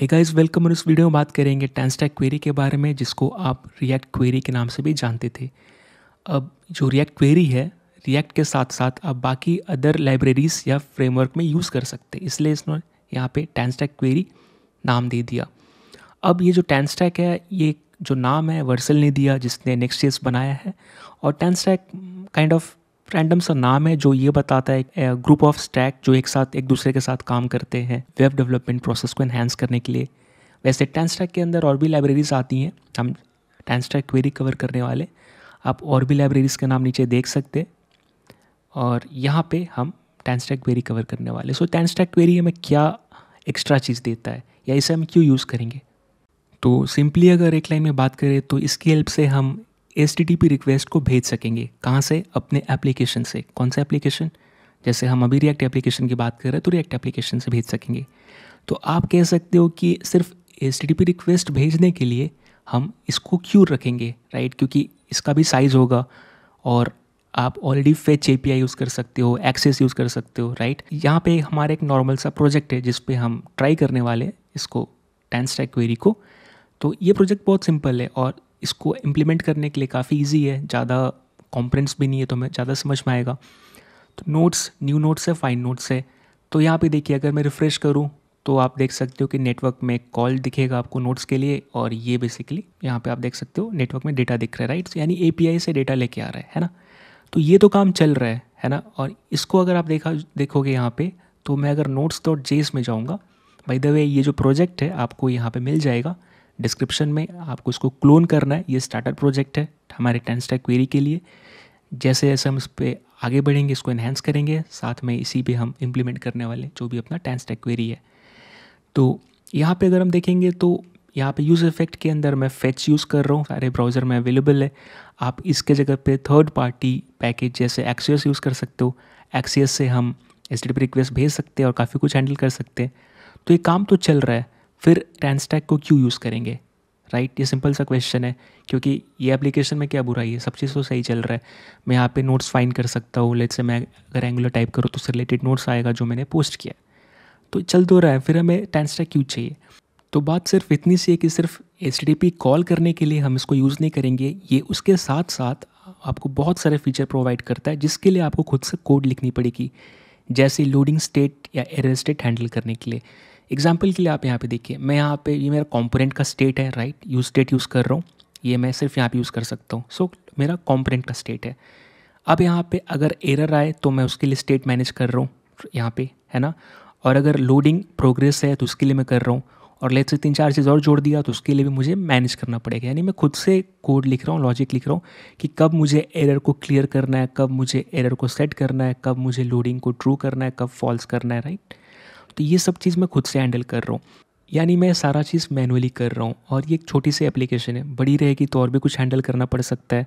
Hey guys welcome और इस video में बात करेंगे टेंस्टैक क्वेरी के बारे में जिसको आप रिएक्ट क्वेरी के नाम से भी जानते थे अब जो रिएक्ट क्वेरी है रिएक्ट के साथ साथ आप बाकी अदर लाइब्रेरीज़ या फ्रेमवर्क में यूज़ कर सकते इसलिए इसने यहाँ पे टेंस्टैक क्वेरी नाम दे दिया अब ये जो टेंस्टैक है ये जो नाम है वर्सल ने दिया जिसने नेक्स्ट बनाया है और टेंस्टैक काइंड ऑफ रैंडम सा नाम है जो ये बताता है ग्रुप ऑफ स्टैक जो एक साथ एक दूसरे के साथ काम करते हैं वेब डेवलपमेंट प्रोसेस को एनहेंस करने के लिए वैसे टेन स्टैक के अंदर और भी लाइब्रेरीज आती हैं हम टेन स्टैक क्वेरी कवर करने वाले आप और भी लाइब्रेरीज़ के नाम नीचे देख सकते और यहाँ पे हम टेन स्टैक क्वेरी कवर करने वाले सो टेन स्टैक क्वेरी हमें क्या एक्स्ट्रा चीज़ देता है या इसे हम क्यों यूज़ करेंगे तो सिंपली अगर एक लाइन में बात करें तो इसकी हेल्प से हम एस रिक्वेस्ट को भेज सकेंगे कहाँ से अपने एप्लीकेशन से कौन सा एप्लीकेशन जैसे हम अभी रिएक्ट एप्लीकेशन की बात कर रहे हैं तो रिएक्ट एप्लीकेशन से भेज सकेंगे तो आप कह सकते हो कि सिर्फ एस रिक्वेस्ट भेजने के लिए हम इसको क्यूर रखेंगे राइट क्योंकि इसका भी साइज़ होगा और आप ऑलरेडी फेच ए यूज़ कर सकते हो एक्सेस यूज़ कर सकते हो राइट यहाँ पे हमारा एक नॉर्मल सा प्रोजेक्ट है जिस पे हम ट्राई करने वाले इसको टेंस ट्रैक क्वेरी को तो ये प्रोजेक्ट बहुत सिंपल है और इसको इम्प्लीमेंट करने के लिए काफ़ी ईजी है ज़्यादा कॉम्प्रेंस भी नहीं है तो हमें ज़्यादा समझ में आएगा तो नोट्स न्यू नोट्स है फाइन नोट्स है तो यहाँ पे देखिए अगर मैं रिफ़्रेश करूँ तो आप देख सकते हो कि नेटवर्क में कॉल दिखेगा आपको नोट्स के लिए और ये बेसिकली यहाँ पे आप देख सकते हो नेटवर्क में डेटा दिख रहा है राइट तो यानी ए से डेटा लेके आ रहा है है ना तो ये तो काम चल रहा है है ना और इसको अगर आप देखा देखोगे यहाँ पर तो मैं अगर नोट्स डॉट जेस में जाऊँगा बाई द वे ये जो प्रोजेक्ट है आपको यहाँ पर मिल जाएगा डिस्क्रिप्शन में आपको इसको क्लोन करना है ये स्टार्टर प्रोजेक्ट है हमारे टेन स्टैक क्वेरी के लिए जैसे जैसे हम इस पर आगे बढ़ेंगे इसको इन्हेंस करेंगे साथ में इसी पर हम इम्प्लीमेंट करने वाले जो भी अपना टेन स्टैक क्वेरी है तो यहाँ पर अगर हम देखेंगे तो यहाँ पे यूज़ इफेक्ट के अंदर मैं फेच यूज़ कर रहा हूँ सारे ब्राउज़र में अवेलेबल है आप इसके जगह पे थर्ड पार्टी पैकेज जैसे एक्सीस यूज़ कर सकते हो एक्सीस से हम एस रिक्वेस्ट भेज सकते हैं और काफ़ी कुछ हैंडल कर सकते हैं तो ये काम तो चल रहा है फिर रैनस्टैक को क्यों यूज़ करेंगे राइट right? ये सिंपल सा क्वेश्चन है क्योंकि ये एप्लीकेशन में क्या बुराई है सब चीज़ तो सही चल रहा है मैं यहाँ पे नोट्स फाइंड कर सकता हूँ लेट से मैं अगर एंगुलर टाइप करूँ तो उससे रिलेटेड नोट्स आएगा जो मैंने पोस्ट किया तो चल तो रहा है फिर हमें टैंस्टा क्यों चाहिए तो बात सिर्फ इतनी सी है कि सिर्फ एच कॉल करने के लिए हम इसको यूज़ नहीं करेंगे ये उसके साथ साथ आपको बहुत सारे फीचर प्रोवाइड करता है जिसके लिए आपको खुद से कोड लिखनी पड़ेगी जैसे लोडिंग स्टेट या एरर स्टेट हैंडल करने के लिए एग्जाम्पल के लिए आप यहाँ पे देखिए मैं यहाँ पे ये मेरा कॉम्पोनेंट का स्टेट है राइट यू स्टेट यूज़ कर रहा हूँ ये मैं सिर्फ यहाँ पे यूज़ कर सकता हूँ सो so, मेरा कॉम्पोनेंट का स्टेट है अब यहाँ पे अगर एरर आए तो मैं उसके लिए स्टेट मैनेज कर रहा हूँ यहाँ पे है ना और अगर लोडिंग प्रोग्रेस है तो उसके लिए मैं कर रहा हूँ और लेट से तीन चार चीज़ और जोड़ दिया तो उसके लिए भी मुझे मैनेज करना पड़ेगा यानी मैं खुद से कोड लिख रहा हूँ लॉजिक लिख रहा हूँ कि कब मुझे एरर को क्लियर करना है कब मुझे एरर को सेट करना है कब मुझे लोडिंग को ट्रू करना है कब फॉल्स करना है राइट तो ये सब चीज़ मैं खुद से हैंडल कर रहा हूँ यानी मैं सारा चीज़ मैनुअली कर रहा हूँ और ये एक छोटी सी एप्लीकेशन है बड़ी रहेगी तो और भी कुछ हैंडल करना पड़ सकता है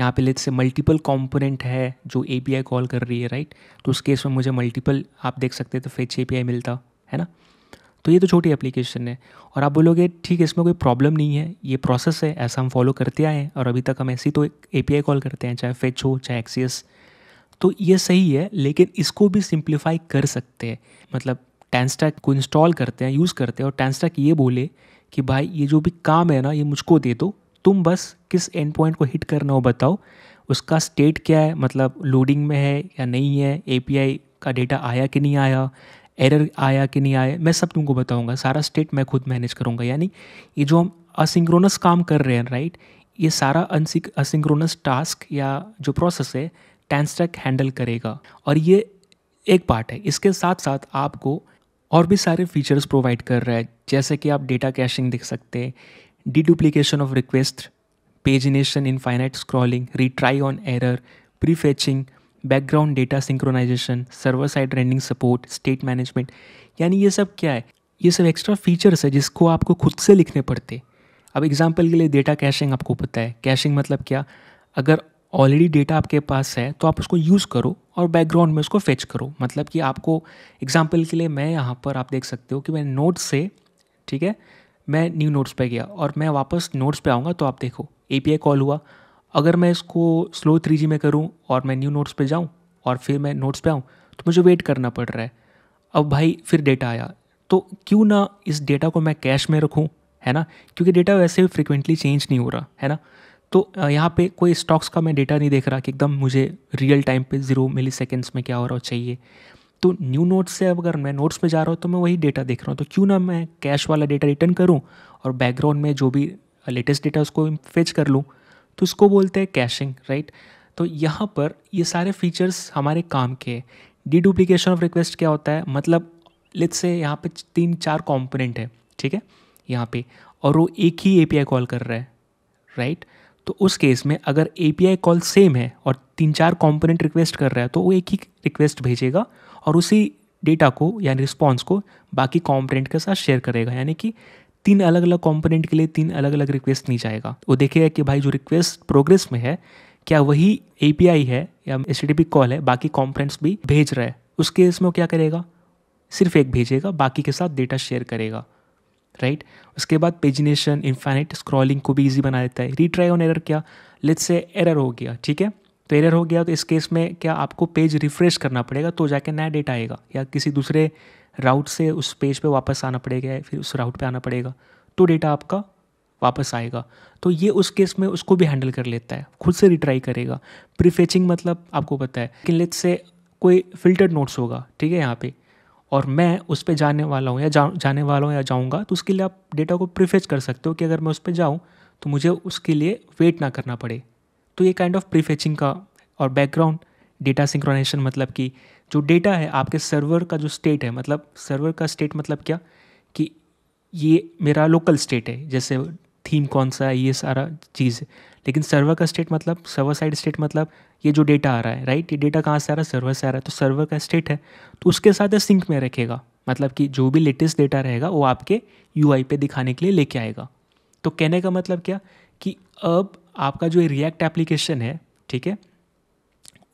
यहाँ पे लेट से मल्टीपल कंपोनेंट है जो ए कॉल कर रही है राइट तो उस केस में मुझे मल्टीपल आप देख सकते तो फेच ए मिलता है ना तो ये तो छोटी एप्लीकेशन है और आप बोलोगे ठीक है इसमें कोई प्रॉब्लम नहीं है ये प्रोसेस है ऐसा हम फॉलो करते आए हैं और अभी तक हम ऐसी तो ए कॉल करते हैं चाहे फेच हो चाहे एक्सीस तो ये सही है लेकिन इसको भी सिंप्लीफाई कर सकते हैं मतलब टैंस्टैक को इंस्टॉल करते हैं यूज़ करते हैं और टैंस्टैक ये बोले कि भाई ये जो भी काम है ना ये मुझको दे दो तुम बस किस एंड पॉइंट को हिट करना हो बताओ उसका स्टेट क्या है मतलब लोडिंग में है या नहीं है ए का डेटा आया कि नहीं आया एरर आया कि नहीं आया मैं सब तुमको बताऊंगा सारा स्टेट मैं खुद मैनेज करूंगा यानी ये जो हम असिंक्रोनस काम कर रहे हैं राइट ये सारा अनसिक असिंक्रोनस टास्क या जो प्रोसेस है टैंस्टैक हैंडल करेगा और ये एक पार्ट है इसके साथ साथ आपको और भी सारे फीचर्स प्रोवाइड कर रहा है जैसे कि आप डेटा कैशिंग देख सकते हैं deduplication of request pagination infinite scrolling retry on error prefetching background data synchronization server side rendering support state management यानी ये सब क्या है ये सब एक्स्ट्रा फीचर्स है जिसको आपको खुद से लिखने पड़ते अब एग्जाम्पल के लिए डेटा कैशिंग आपको पता है कैशिंग मतलब क्या अगर ऑलरेडी डेटा आपके पास है तो आप उसको यूज़ करो और बैकग्राउंड में उसको फेच करो मतलब कि आपको एग्जाम्पल के लिए मैं यहाँ पर आप देख सकते हो कि मैं नोट्स से ठीक है मैं न्यू नोट्स पे गया और मैं वापस नोट्स पे आऊँगा तो आप देखो ए कॉल हुआ अगर मैं इसको स्लो थ्री में करूँ और मैं न्यू नोट्स पर जाऊँ और फिर मैं नोट्स पर आऊँ तो मुझे वेट करना पड़ रहा है अब भाई फिर डेटा आया तो क्यों ना इस डेटा को मैं कैश में रखूँ है ना क्योंकि डेटा वैसे भी फ्रिक्वेंटली चेंज नहीं हो रहा है ना तो यहाँ पे कोई स्टॉक्स का मैं डेटा नहीं देख रहा कि एकदम मुझे रियल टाइम पे ज़ीरो मिली सेकेंड्स में क्या हो रहा हो चाहिए तो न्यू नोट्स से अगर मैं नोट्स में जा रहा हूँ तो मैं वही डेटा देख रहा हूँ तो क्यों ना मैं कैश वाला डेटा रिटर्न करूँ और बैकग्राउंड में जो भी लेटेस्ट डेटा उसको फेच कर लूँ तो उसको बोलते हैं कैशिंग राइट तो यहाँ पर ये सारे फीचर्स हमारे काम के हैं डुप्लीकेशन ऑफ रिक्वेस्ट क्या होता है मतलब लेट से यहाँ पे तीन चार कॉम्पोनेंट है ठीक है यहाँ पे और वो एक ही ए कॉल कर रहा है राइट right? तो उस केस में अगर ए कॉल सेम है और तीन चार कॉम्पोनेंट रिक्वेस्ट कर रहा है तो वो एक ही रिक्वेस्ट भेजेगा और उसी डेटा को यानी रिस्पॉन्स को बाकी कॉम्पोनेंट के साथ शेयर करेगा यानी कि तीन अलग अलग कॉम्पोनेंट के लिए तीन अलग अलग रिक्वेस्ट नहीं जाएगा वो देखेगा कि भाई जो रिक्वेस्ट प्रोग्रेस में है क्या वही ए है या एस कॉल है बाकी कॉम्पोनेंट्स भी भेज रहा है उस केस में वो क्या करेगा सिर्फ एक भेजेगा बाकी के साथ डेटा शेयर करेगा राइट उसके बाद पेजिनेशन इन्फाइनाइट स्क्रॉलिंग को भी ईजी बना देता है रीट्राई ऑन एरर क्या लेट से एरर हो गया ठीक है तो एरर हो गया तो इस केस में क्या आपको पेज रिफ्रेश करना पड़ेगा तो जाके नया डेटा आएगा या किसी दूसरे राउट से उस पेज पे वापस आना पड़ेगा या फिर उस राउट पे आना पड़ेगा तो डेटा आपका वापस आएगा तो ये उस केस में उसको भी हैंडल कर लेता है खुद से रिट्राई करेगा प्रीफेचिंग मतलब आपको पता है कि लेट से कोई फिल्टर्ड नोट्स होगा ठीक है यहाँ पे और मैं उस पर जाने वाला हूँ या जा जाने वाला हूँ या जाऊँगा तो उसके लिए आप डेटा को प्रीफेच कर सकते हो कि अगर मैं उस पर जाऊँ तो मुझे उसके लिए वेट ना करना पड़े तो ये काइंड ऑफ प्रीफेचिंग का और बैकग्राउंड डेटा सिंक्रोनाइजेशन मतलब कि जो डेटा है आपके सर्वर का जो स्टेट है मतलब सर्वर का स्टेट मतलब क्या कि ये मेरा लोकल स्टेट है जैसे थीम कौन सा है ये सारा चीज़ लेकिन सर्वर का स्टेट मतलब सर्वर साइड स्टेट मतलब ये जो डेटा आ रहा है राइट ये डेटा कहाँ से आ रहा है सर्वर से आ रहा है तो सर्वर का स्टेट है तो उसके साथ ये सिंक में रखेगा मतलब कि जो भी लेटेस्ट डेटा रहेगा वो आपके यू पे दिखाने के लिए लेके आएगा तो कहने का मतलब क्या कि अब आपका जो रिएक्ट एप्लीकेशन है ठीक है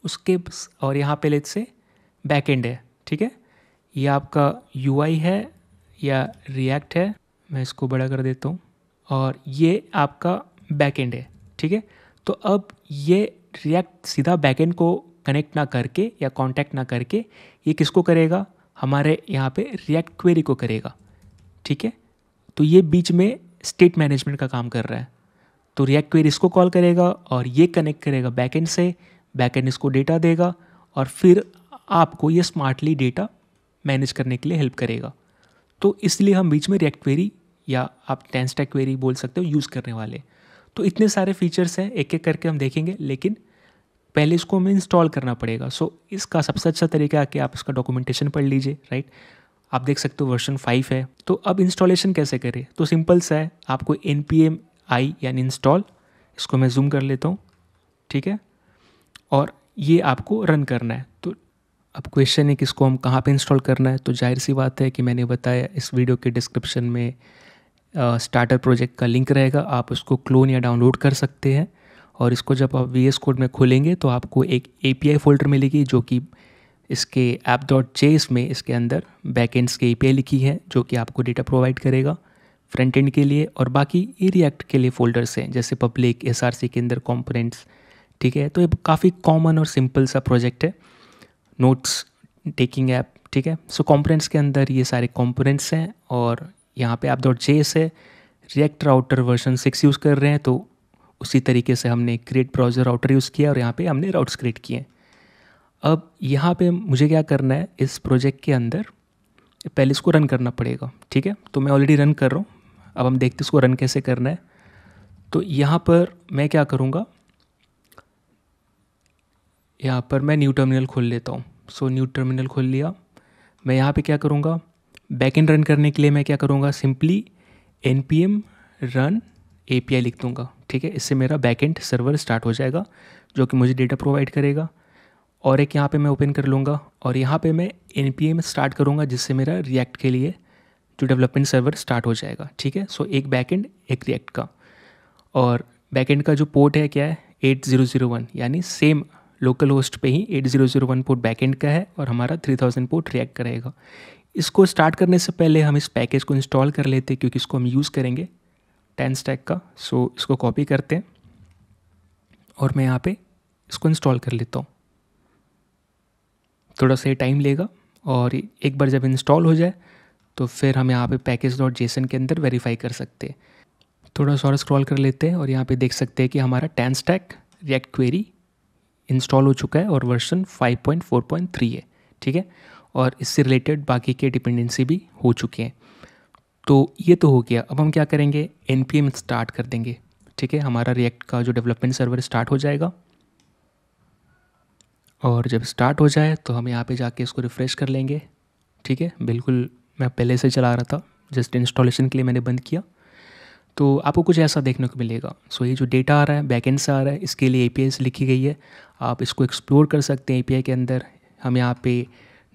उसके और यहाँ पे लेट से बैक एंड है ठीक है ये आपका यू है या रिएक्ट है मैं इसको बड़ा कर देता हूँ और ये आपका बैक एंड है ठीक है तो अब ये रिएक्ट सीधा बैकेंड को कनेक्ट ना करके या कांटेक्ट ना करके ये किसको करेगा हमारे यहाँ पे रिएक्ट क्वेरी को करेगा ठीक है तो ये बीच में स्टेट मैनेजमेंट का काम कर रहा है तो रिएक्ट क्वेरी इसको कॉल करेगा और ये कनेक्ट करेगा बैकेंड से बैकेंड इसको डेटा देगा और फिर आपको ये स्मार्टली डेटा मैनेज करने के लिए हेल्प करेगा तो इसलिए हम बीच में रिएक्ट क्वेरी या आप टेंस्टा क्वेरी बोल सकते हो यूज़ करने वाले तो इतने सारे फीचर्स हैं एक एक करके हम देखेंगे लेकिन पहले इसको हमें इंस्टॉल करना पड़ेगा सो so, इसका सबसे अच्छा तरीका कि आप इसका डॉक्यूमेंटेशन पढ़ लीजिए राइट आप देख सकते हो वर्जन फाइव है तो अब इंस्टॉलेशन कैसे करें तो सिंपल सा है आपको एन पी एम आई यानी इंस्टॉल इसको मैं जूम कर लेता हूँ ठीक है और ये आपको रन करना है तो अब क्वेश्चन है कि इसको हम कहाँ पे इंस्टॉल करना है तो जाहिर सी बात है कि मैंने बताया इस वीडियो के डिस्क्रिप्शन में स्टार्टर प्रोजेक्ट का लिंक रहेगा आप उसको क्लोन या डाउनलोड कर सकते हैं और इसको जब आप वी कोड में खोलेंगे तो आपको एक ए फोल्डर मिलेगी जो कि इसके ऐप डॉट जेस में इसके अंदर बैकेंड्स के ए लिखी है जो कि आपको डेटा प्रोवाइड करेगा फ्रंट एंड के लिए और बाकी ई रिएक्ट के लिए फ़ोल्डर्स हैं जैसे पब्लिक एस के अंदर कॉम्पोनेंट्स ठीक है तो ये काफ़ी कॉमन और सिंपल सा प्रोजेक्ट है नोट्स टेकिंग ऐप ठीक है सो so, कॉम्पोनेंट्स के अंदर ये सारे कॉम्पोनेंट्स हैं और यहाँ पे आप डॉट जे से React Router version six use कर रहे हैं तो उसी तरीके से हमने क्रिएट ब्राउज़र राउटर यूज़ किया और यहाँ पे हमने राउट्स क्रिएट किए अब यहाँ पे मुझे क्या करना है इस प्रोजेक्ट के अंदर पहले इसको रन करना पड़ेगा ठीक है तो मैं ऑलरेडी रन कर रहा हूँ अब हम देखते इसको रन कैसे करना है तो यहाँ पर मैं क्या करूँगा यहाँ पर मैं न्यू टर्मिनल खोल लेता हूँ सो न्यू टर्मिनल खोल लिया मैं यहाँ पे क्या करूँगा बैक एंड रन करने के लिए मैं क्या करूँगा simply N P M run A P I लिख दूँगा ठीक है इससे मेरा बैक एंड सर्वर स्टार्ट हो जाएगा जो कि मुझे डेटा प्रोवाइड करेगा और एक यहाँ पे मैं ओपन कर लूँगा और यहाँ पे मैं एन पी एम स्टार्ट करूँगा जिससे मेरा रिएक्ट के लिए जो डेवलपमेंट सर्वर स्टार्ट हो जाएगा ठीक है सो एक बैक एंड एक रिएक्ट का और बैक एंड का जो पोर्ट है क्या है एट ज़ीरो ज़ीरो वन यानी सेम लोकल होस्ट पे ही eight zero zero one port backend का है और हमारा थ्री थाउजेंड पोर्ट रिएक्ट करेगा इसको स्टार्ट करने से पहले हम इस पैकेज को इंस्टॉल कर लेते हैं क्योंकि इसको हम यूज़ करेंगे टेन स्टैक का सो so, इसको कॉपी करते हैं और मैं यहाँ पे इसको इंस्टॉल कर लेता हूँ थोड़ा सा टाइम लेगा और एक बार जब इंस्टॉल हो जाए तो फिर हम यहाँ पे पैकेज डॉट जेसन के अंदर वेरीफाई कर सकते हैं थोड़ा सा और स्क्रॉल कर लेते हैं और यहाँ पे देख सकते हैं कि हमारा TanStack React query install हो चुका है और वर्सन 5.4.3 है ठीक है और इससे रिलेटेड बाकी के डिपेंडेंसी भी हो चुके हैं तो ये तो हो गया अब हम क्या करेंगे एन स्टार्ट कर देंगे ठीक है हमारा रिएक्ट का जो डेवलपमेंट सर्वर स्टार्ट हो जाएगा और जब स्टार्ट हो जाए तो हम यहाँ पे जाके इसको रिफ़्रेश कर लेंगे ठीक है बिल्कुल मैं पहले से चला रहा था जस्ट इंस्टॉलेशन के लिए मैंने बंद किया तो आपको कुछ ऐसा देखने को मिलेगा सो ये जो डेटा आ रहा है बैकेंड से आ रहा है इसके लिए ए लिखी गई है आप इसको एक्सप्लोर कर सकते हैं ए के अंदर हम यहाँ पर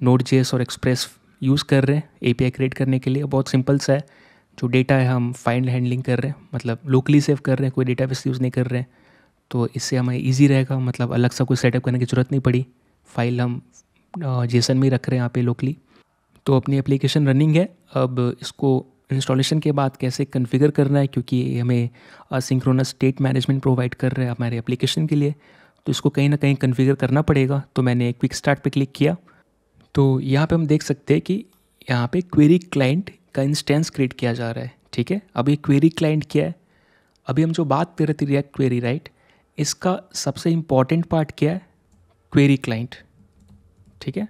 नोट जे और एक्सप्रेस यूज़ कर रहे हैं ए क्रिएट करने के लिए बहुत सिंपल सा है जो डेटा है हम फाइंड हैंडलिंग कर रहे हैं मतलब लोकली सेव कर रहे हैं कोई डेटा बेस यूज़ नहीं कर रहे हैं तो इससे हमें ईजी रहेगा मतलब अलग सा कोई सेटअप करने की ज़रूरत नहीं पड़ी फाइल हम जेसन में रख रहे हैं यहाँ पे लोकली तो अपनी एप्लीकेशन रनिंग है अब इसको इंस्टॉलेशन के बाद कैसे कन्फिगर करना है क्योंकि हमें सिंक्रोनस स्टेट मैनेजमेंट प्रोवाइड कर रहे हैं हमारे एप्लीकेशन के लिए तो इसको कहीं ना कहीं कन्फिगर करना पड़ेगा तो मैंने क्विक स्टार्ट पे क्लिक किया तो यहाँ पे हम देख सकते हैं कि यहाँ पे क्वेरी क्लाइंट का इंस्टेंस क्रिएट किया जा रहा है ठीक है अब ये क्वेरी क्लाइंट क्या है अभी हम जो बात कर रहे थे रिएक्ट क्वेरी राइट इसका सबसे इम्पॉर्टेंट पार्ट क्या है क्वेरी क्लाइंट ठीक है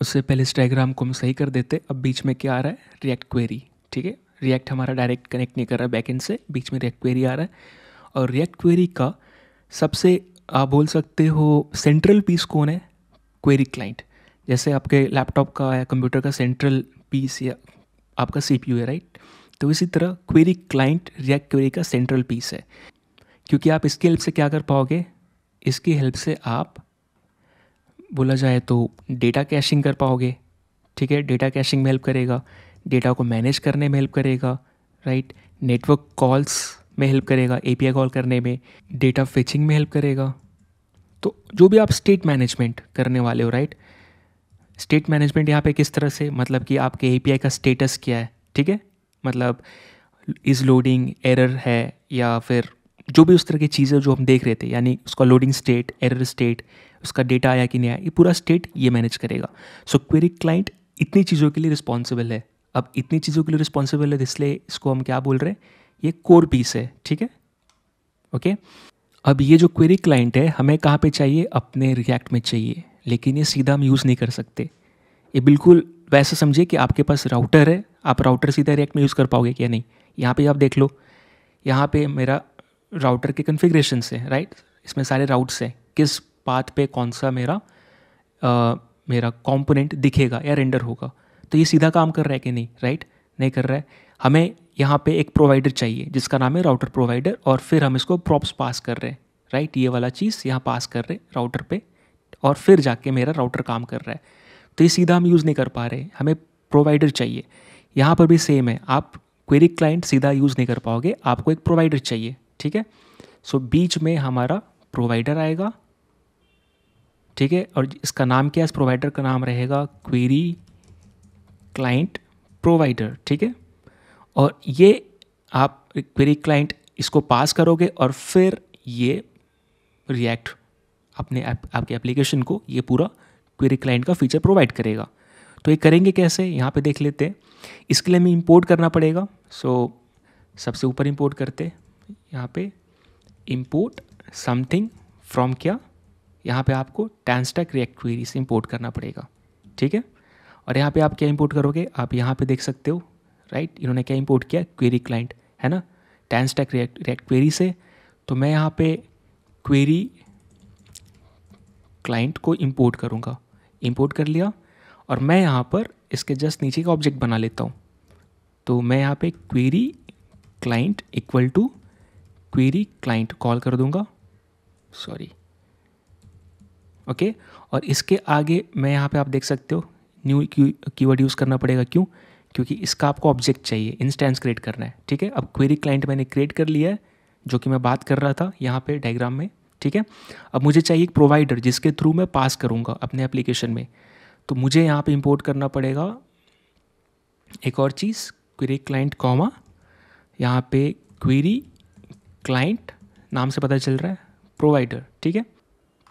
उससे पहले इस डायग्राम को हम सही कर देते अब बीच में क्या आ रहा है रिएक्ट क्वेरी ठीक है रिएक्ट हमारा डायरेक्ट कनेक्ट नहीं कर रहा है से बीच में रिएक्ट क्वेरी आ रहा है और रिएक्ट क्वेरी का सबसे आप बोल सकते हो सेंट्रल पीस कौन है क्वेरी क्लाइंट जैसे आपके लैपटॉप का या कंप्यूटर का सेंट्रल पीस या आपका सी है राइट तो इसी तरह क्वेरी क्लाइंट रिएक्ट क्वेरी का सेंट्रल पीस है क्योंकि आप इसकी हेल्प से क्या कर पाओगे इसकी हेल्प से आप बोला जाए तो डेटा कैशिंग कर पाओगे ठीक है डेटा कैशिंग में हेल्प करेगा डेटा को मैनेज करने में हेल्प करेगा राइट नेटवर्क कॉल्स में हेल्प करेगा ए कॉल करने में डेटा फेचिंग में हेल्प करेगा तो जो भी आप स्टेट मैनेजमेंट करने वाले हो राइट right? स्टेट मैनेजमेंट यहाँ पे किस तरह से मतलब कि आपके ए का स्टेटस क्या है ठीक है मतलब इज़ लोडिंग एरर है या फिर जो भी उस तरह की चीज़ें जो हम देख रहे थे यानी उसका लोडिंग स्टेट एरर स्टेट उसका डेटा आया कि नहीं आया ये पूरा स्टेट ये मैनेज करेगा सो क्वेरी क्लाइंट इतनी चीज़ों के लिए रिस्पॉन्सिबल है अब इतनी चीज़ों के लिए रिस्पॉन्सिबल है इसलिए इसको हम क्या बोल रहे हैं ये कोर पीस है ठीक है ओके अब ये जो क्वेरी क्लाइंट है हमें कहाँ पे चाहिए अपने रिएक्ट में चाहिए लेकिन ये सीधा हम यूज़ नहीं कर सकते ये बिल्कुल वैसे समझिए कि आपके पास राउटर है आप राउटर सीधा रिएक्ट में यूज़ कर पाओगे क्या नहीं यहाँ पे आप देख लो यहाँ पे मेरा राउटर के कन्फिग्रेशन से राइट इसमें सारे राउट्स हैं किस पाथ पे कौन सा मेरा आ, मेरा कॉम्पोनेंट दिखेगा या रेंडर होगा तो ये सीधा काम कर रहा है कि नहीं राइट नहीं कर रहा है हमें यहाँ पे एक प्रोवाइडर चाहिए जिसका नाम है राउटर प्रोवाइडर और फिर हम इसको प्रॉप्स पास कर रहे हैं राइट ये वाला चीज़ यहाँ पास कर रहे हैं राउटर पर और फिर जाके मेरा राउटर काम कर रहा है तो ये सीधा हम यूज़ नहीं कर पा रहे हमें प्रोवाइडर चाहिए यहाँ पर भी सेम है आप क्वेरी क्लाइंट सीधा यूज़ नहीं कर पाओगे आपको एक प्रोवाइडर चाहिए ठीक है सो बीच में हमारा प्रोवाइडर आएगा ठीक है और इसका नाम क्या है इस प्रोवाइडर का नाम रहेगा क्वेरी क्लाइंट प्रोवाइडर ठीक है और ये आप क्वेरी क्लाइंट इसको पास करोगे और फिर ये रिएक्ट अपने ऐप आप, आपके एप्लीकेशन को ये पूरा क्वेरी क्लाइंट का फीचर प्रोवाइड करेगा तो ये करेंगे कैसे यहाँ पे देख लेते हैं इसके लिए हमें इंपोर्ट करना पड़ेगा सो so, सबसे ऊपर इंपोर्ट करते यहाँ पे इंपोर्ट समथिंग फ्रॉम क्या यहाँ पे आपको टैंस्टैक रिएक्ट क्वेरी से इंपोर्ट करना पड़ेगा ठीक है और यहाँ पे आप क्या इंपोर्ट करोगे आप यहाँ पे देख सकते हो राइट right? इन्होंने क्या इंपोर्ट किया क्वेरी क्लाइंट है ना टैंस्टैक रिएक्ट रिएक्ट क्वेरी से तो मैं यहाँ पे क्वेरी क्लाइंट को इम्पोर्ट करूँगा इम्पोर्ट कर लिया और मैं यहाँ पर इसके जस्ट नीचे का ऑब्जेक्ट बना लेता हूँ तो मैं यहाँ पे query client equal to query client call कर दूँगा सॉरी ओके और इसके आगे मैं यहाँ पे आप देख सकते हो न्यू कीवर्ड यूज़ करना पड़ेगा क्यों क्योंकि इसका आपको ऑब्जेक्ट चाहिए इंस्टेंस क्रिएट करना है ठीक है अब क्वेरी क्लाइंट मैंने क्रिएट कर लिया है जो कि मैं बात कर रहा था यहाँ पे डायग्राम में ठीक है अब मुझे चाहिए एक प्रोवाइडर जिसके थ्रू मैं पास करूँगा अपने एप्लीकेशन में तो मुझे यहाँ पे इंपोर्ट करना पड़ेगा एक और चीज़ क्वेरी क्लाइंट कॉमा यहाँ पे क्वेरी क्लाइंट नाम से पता चल रहा है प्रोवाइडर ठीक है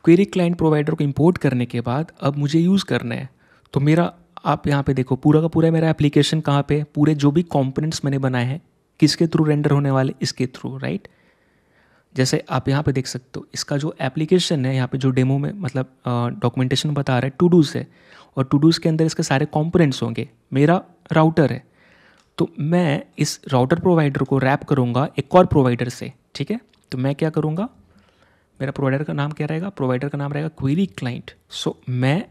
क्वेरी क्लाइंट प्रोवाइडर को इंपोर्ट करने के बाद अब मुझे यूज़ करना है तो मेरा आप यहाँ पे देखो पूरा का पूरा मेरा एप्लीकेशन कहाँ पे पूरे जो भी कंपोनेंट्स मैंने बनाए हैं किसके थ्रू रेंडर होने वाले इसके थ्रू राइट जैसे आप यहाँ पे देख सकते हो इसका जो एप्लीकेशन है यहाँ पे जो डेमो में मतलब डॉक्यूमेंटेशन बता रहा है टू डूज़ है और टू डूज़ के अंदर इसके सारे कॉम्पोनेंट्स होंगे मेरा राउटर है तो मैं इस राउटर प्रोवाइडर को रैप करूँगा एक और प्रोवाइडर से ठीक है तो मैं क्या करूँगा मेरा प्रोवाइडर का नाम क्या रहेगा प्रोवाइडर का नाम रहेगा क्वेरी क्लाइंट सो मैं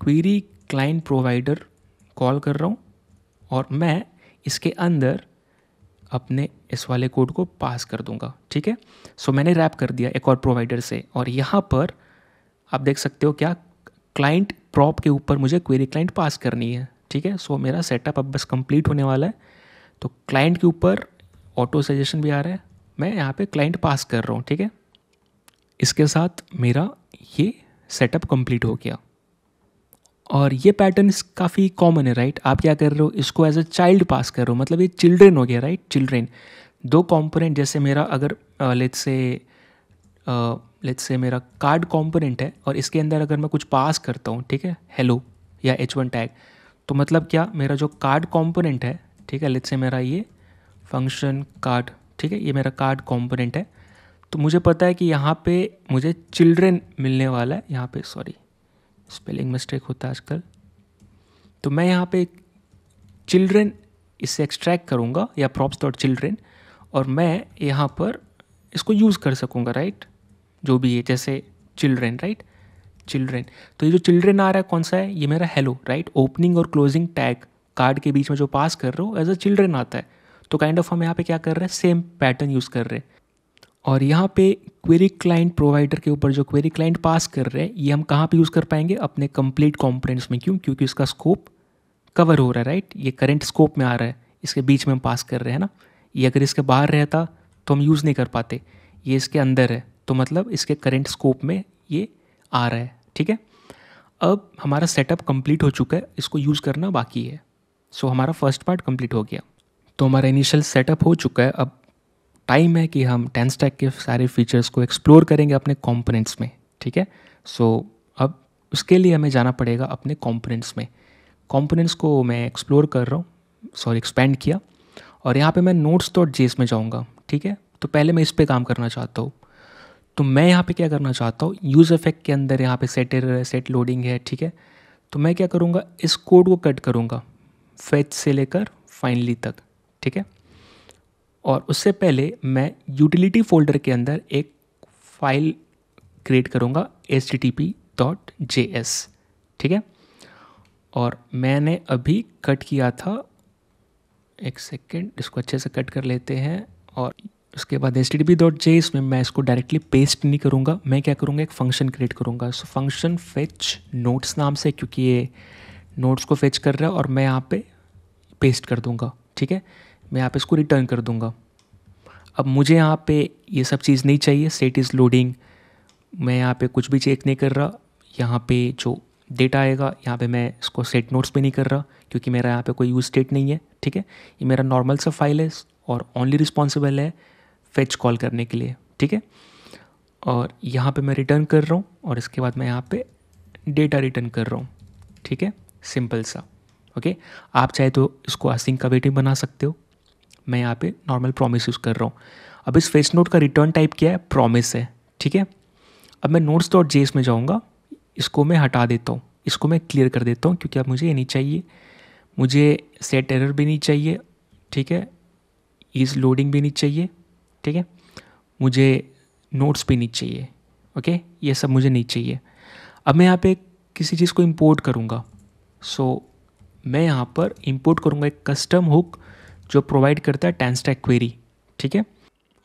क्वेरी क्लाइंट प्रोवाइडर कॉल कर रहा हूँ और मैं इसके अंदर अपने इस वाले कोड को पास कर दूंगा ठीक है सो मैंने रैप कर दिया एक और प्रोवाइडर से और यहाँ पर आप देख सकते हो क्या क्लाइंट प्रॉप के ऊपर मुझे क्वेरी क्लाइंट पास करनी है ठीक है सो मेरा सेटअप अब बस कंप्लीट होने वाला है तो क्लाइंट के ऊपर ऑटो सजेशन भी आ रहा है मैं यहाँ पे क्लाइंट पास कर रहा हूँ ठीक है इसके साथ मेरा ये सेटअप कंप्लीट हो गया और ये पैटर्न काफ़ी कॉमन है राइट आप क्या कर रहे हो इसको एज अ चाइल्ड पास कर रहे हो मतलब ये चिल्ड्रेन हो गया राइट चिल्ड्रेन दो कॉम्पोनेंट जैसे मेरा अगर लेट से लेट से मेरा कार्ड कॉम्पोनेंट है और इसके अंदर अगर मैं कुछ पास करता हूँ ठीक है हेलो या एच वन टैग तो मतलब क्या मेरा जो कार्ड कॉम्पोनेंट है ठीक है लेट से मेरा ये फंक्शन कार्ड ठीक है ये मेरा कार्ड कॉम्पोनेंट है तो मुझे पता है कि यहाँ पे मुझे चिल्ड्रेन मिलने वाला है यहाँ पे सॉरी स्पेलिंग मिस्टेक होता है आजकल तो मैं यहाँ पे चिल्ड्रेन इससे एक्सट्रैक्ट करूँगा या प्रॉप्स डॉट चिल्ड्रेन और मैं यहाँ पर इसको यूज़ कर सकूँगा राइट जो भी है जैसे चिल्ड्रेन राइट चिल्ड्रेन तो ये जो चिल्ड्रेन आ रहा है कौन सा है ये मेरा हेलो राइट ओपनिंग और क्लोजिंग टैग कार्ड के बीच में जो पास कर रहे हो एज अ चिल्ड्रेन आता है तो काइंड kind ऑफ of हम यहाँ पे क्या कर रहे हैं सेम पैटर्न यूज़ कर रहे हैं और यहाँ पे क्वेरी क्लाइंट प्रोवाइडर के ऊपर जो क्वेरी क्लाइंट पास कर रहे हैं ये हम कहाँ पे यूज़ कर पाएंगे अपने कंप्लीट कॉम्पोनेंट्स में क्यों क्योंकि इसका स्कोप कवर हो रहा है राइट ये करेंट स्कोप में आ रहा है इसके बीच में हम पास कर रहे हैं ना ये अगर इसके बाहर रहता तो हम यूज़ नहीं कर पाते ये इसके अंदर है तो मतलब इसके करेंट स्कोप में ये आ रहा है ठीक है अब हमारा सेटअप कम्प्लीट हो चुका है इसको यूज़ करना बाकी है सो हमारा फर्स्ट पार्ट कम्प्लीट हो गया तो हमारा इनिशियल सेटअप हो चुका है अब टाइम है कि हम टेन स्टैक के सारे फीचर्स को एक्सप्लोर करेंगे अपने कॉम्पोनेंट्स में ठीक है सो so, अब उसके लिए हमें जाना पड़ेगा अपने कॉम्पोनेंट्स में कॉम्पोनेंट्स को मैं एक्सप्लोर कर रहा हूँ सॉरी एक्सपेंड किया और यहाँ पे मैं नोट्स डॉट जेस में जाऊँगा ठीक है तो पहले मैं इस पर काम करना चाहता हूँ तो मैं यहाँ पे क्या करना चाहता हूँ यूज़ इफेक्ट के अंदर यहाँ पे सेट सेट लोडिंग है ठीक है तो मैं क्या करूँगा इस कोड को कट करूँगा फेच से लेकर फाइनली तक ठीक है और उससे पहले मैं यूटिलिटी फोल्डर के अंदर एक फाइल क्रिएट करूँगा H T P dot J S ठीक है और मैंने अभी कट किया था एक सेकेंड इसको अच्छे से कट कर लेते हैं और उसके बाद एस टी डॉट जे इसमें मैं इसको डायरेक्टली पेस्ट नहीं करूँगा मैं क्या करूँगा एक फंक्शन क्रिएट करूँगा सो फंक्शन फेच नोट्स नाम से क्योंकि ये नोट्स को फेच कर रहा है और मैं यहाँ पे पेस्ट कर दूँगा ठीक है मैं यहाँ पे इसको रिटर्न कर दूँगा अब मुझे यहाँ पे ये सब चीज़ नहीं चाहिए सेट इज़ लोडिंग मैं यहाँ पे कुछ भी चेक नहीं कर रहा यहाँ पे जो डेटा आएगा यहाँ पे मैं इसको सेट नोट्स भी नहीं कर रहा क्योंकि मेरा यहाँ पे कोई यूज डेट नहीं है ठीक है ये मेरा नॉर्मल सा फाइल है और ओनली रिस्पॉन्सिबल है फेच कॉल करने के लिए ठीक है और यहाँ पे मैं रिटर्न कर रहा हूँ और इसके बाद मैं यहाँ पे डेटा रिटर्न कर रहा हूँ ठीक है सिंपल सा ओके आप चाहे तो इसको असिंग का वेटिंग बना सकते हो मैं यहाँ पे नॉर्मल प्रॉमिस यूज़ कर रहा हूँ अब इस फेस नोट का रिटर्न टाइप क्या है प्रॉमिस है ठीक है अब मैं नोट्स डॉट जेस में जाऊँगा इसको मैं हटा देता हूँ इसको मैं क्लियर कर देता हूँ क्योंकि अब मुझे ये नहीं चाहिए मुझे सेट एरर भी नहीं चाहिए ठीक है ईज लोडिंग भी नहीं चाहिए ठीक है मुझे नोट्स भी नहीं चाहिए ओके ये सब मुझे नहीं चाहिए अब मैं यहाँ पे किसी चीज़ को इंपोर्ट करूँगा सो so, मैं यहाँ पर इंपोर्ट करूँगा एक कस्टम हुक जो प्रोवाइड करता है टैंस्टैक क्वेरी ठीक है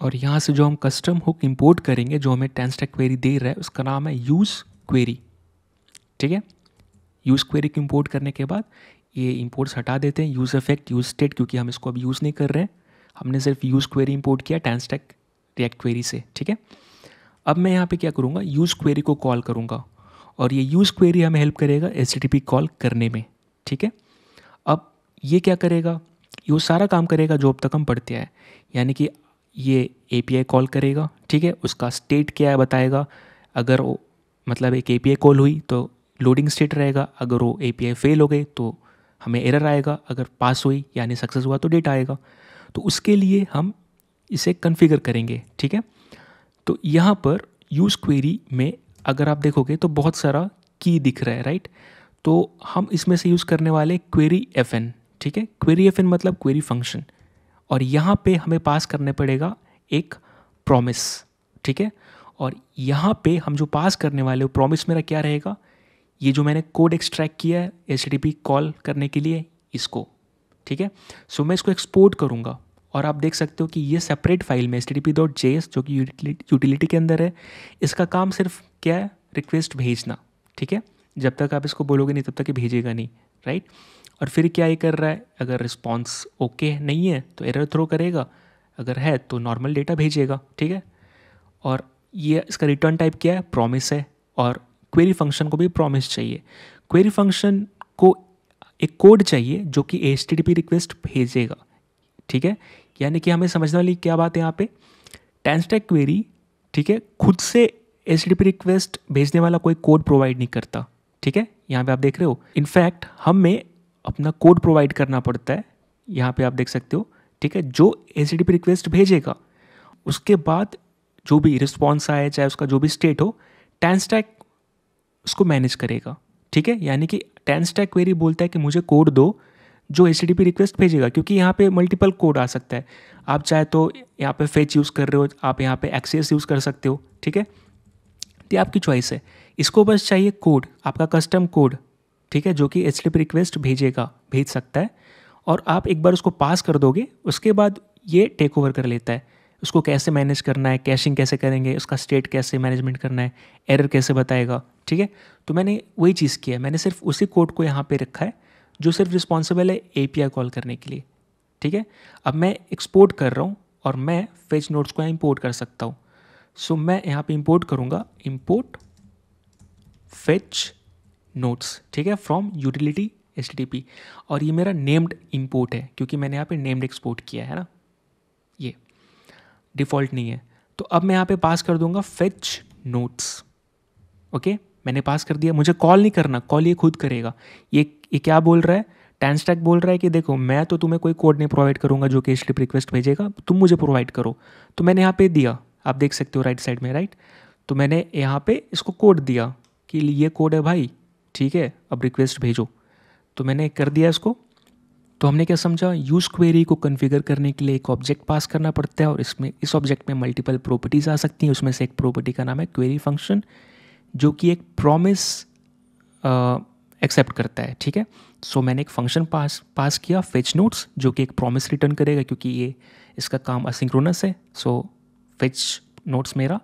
और यहाँ से जो हम कस्टम हुक इंपोर्ट करेंगे जो हमें टेंसटैक क्वेरी दे रहा है उसका नाम है यूज़ क्वेरी ठीक है यूज़ क्वेरी को इम्पोर्ट करने के बाद ये इम्पोर्ट्स हटा देते हैं यूज़ इफेक्ट यूज़ स्टेट क्योंकि हम इसको अब यूज़ नहीं कर रहे हैं हमने सिर्फ यूज़ क्वेरी इम्पोर्ट किया टैंस्टैक रिएक्ट क्वेरी से ठीक है अब मैं यहाँ पे क्या करूँगा यूज़ क्वेरी को कॉल करूँगा और ये यूज़ क्वेरी हमें हेल्प करेगा एच कॉल करने में ठीक है अब ये क्या करेगा ये वो सारा काम करेगा जो अब तक हम पढ़ते आए यानी कि ये ए कॉल करेगा ठीक है उसका स्टेट क्या है बताएगा अगर वो मतलब एक ए कॉल हुई तो लोडिंग स्टेट रहेगा अगर वो ए फेल हो गई तो हमें एरर आएगा अगर पास हुई यानी सक्सेस हुआ तो डेटा आएगा तो उसके लिए हम इसे कन्फिगर करेंगे ठीक है तो यहाँ पर यूज़ क्वेरी में अगर आप देखोगे तो बहुत सारा की दिख रहा है राइट तो हम इसमें से यूज़ करने वाले क्वेरी एफ एन ठीक है क्वेरी एफ मतलब क्वेरी फंक्शन और यहाँ पे हमें पास करने पड़ेगा एक प्रॉमिस ठीक है और यहाँ पे हम जो पास करने वाले हो प्रॉमिस मेरा क्या रहेगा ये जो मैंने कोड एक्सट्रैक्ट किया है एस कॉल करने के लिए इसको ठीक है सो मैं इसको एक्सपोर्ट करूँगा और आप देख सकते हो कि ये सेपरेट फाइल में S T dot J S जो कि यूटिलिटी के अंदर है इसका काम सिर्फ क्या है रिक्वेस्ट भेजना ठीक है जब तक आप इसको बोलोगे नहीं तब तक ये भेजेगा नहीं राइट और फिर क्या ये कर रहा है अगर रिस्पॉन्स ओके है नहीं है तो एरर थ्रो करेगा अगर है तो नॉर्मल डेटा भेजेगा ठीक है और ये इसका रिटर्न टाइप क्या है प्रॉमिस है और क्वेरी फंक्शन को भी प्रॉमिस चाहिए क्वेरी फंक्शन को एक कोड चाहिए जो कि एच रिक्वेस्ट भेजेगा ठीक है यानी कि हमें समझने वाली क्या बात है यहाँ पे टैंसटेक क्वेरी ठीक है खुद से एच रिक्वेस्ट भेजने वाला कोई कोड प्रोवाइड नहीं करता ठीक है यहाँ पे आप देख रहे हो इनफैक्ट हमें अपना कोड प्रोवाइड करना पड़ता है यहाँ पे आप देख सकते हो ठीक है जो एच डी रिक्वेस्ट भेजेगा उसके बाद जो भी रिस्पॉन्स आए चाहे उसका जो भी स्टेट हो टैन स्टैक उसको मैनेज करेगा ठीक है यानी कि टैन स्टैक क्वेरी बोलता है कि मुझे कोड दो जो एच रिक्वेस्ट भेजेगा क्योंकि यहाँ पे मल्टीपल कोड आ सकता है आप चाहे तो यहाँ पे फेच यूज़ कर रहे हो आप यहाँ पे एक्सेस यूज़ कर सकते हो ठीक है तो आपकी चॉइस है इसको बस चाहिए कोड आपका कस्टम कोड ठीक है जो कि एच रिक्वेस्ट भेजेगा भेज सकता है और आप एक बार उसको पास कर दोगे उसके बाद ये टेक ओवर कर लेता है उसको कैसे मैनेज करना है कैशिंग कैसे करेंगे उसका स्टेट कैसे मैनेजमेंट करना है एरर कैसे बताएगा ठीक है तो मैंने वही चीज़ की है मैंने सिर्फ उसी कोड को यहाँ पे रखा है जो सिर्फ रिस्पॉन्सिबल है ए कॉल करने के लिए ठीक है अब मैं एक्सपोर्ट कर रहा हूँ और मैं फेज नोट्स को यहाँ इम्पोर्ट कर सकता हूँ सो मैं यहाँ पर इम्पोर्ट करूँगा इम्पोर्ट फेच नोट्स ठीक है फ्रॉम यूटिलिटी एच और ये मेरा नेम्ड इम्पोर्ट है क्योंकि मैंने यहाँ पे नेम्ड एक्सपोर्ट किया है ना ये डिफ़ॉल्ट नहीं है तो अब मैं यहाँ पे पास कर दूंगा फेच नोट्स ओके मैंने पास कर दिया मुझे कॉल नहीं करना कॉल ये खुद करेगा ये ये क्या बोल रहा है टैनस्टैक बोल रहा है कि देखो मैं तो तुम्हें कोई कोड नहीं प्रोवाइड करूंगा जो कि एच रिक्वेस्ट भेजेगा तुम मुझे प्रोवाइड करो तो मैंने यहाँ पे दिया आप देख सकते हो राइट साइड में राइट तो मैंने यहाँ पे इसको कोड दिया कि ये कोड है भाई ठीक है अब रिक्वेस्ट भेजो तो मैंने कर दिया इसको तो हमने क्या समझा यूज़ क्वेरी को कन्फिगर करने के लिए एक ऑब्जेक्ट पास करना पड़ता है और इसमें इस ऑब्जेक्ट में मल्टीपल प्रॉपर्टीज़ आ सकती हैं उसमें से एक प्रॉपर्टी का नाम है क्वेरी फंक्शन जो कि एक प्रॉमिस एक्सेप्ट करता है ठीक है सो मैंने एक फंक्शन पास पास किया फेच नोट्स जो कि एक प्रॉमिस रिटर्न करेगा क्योंकि ये इसका काम असिंक्रोनस है सो फेच नोट्स मेरा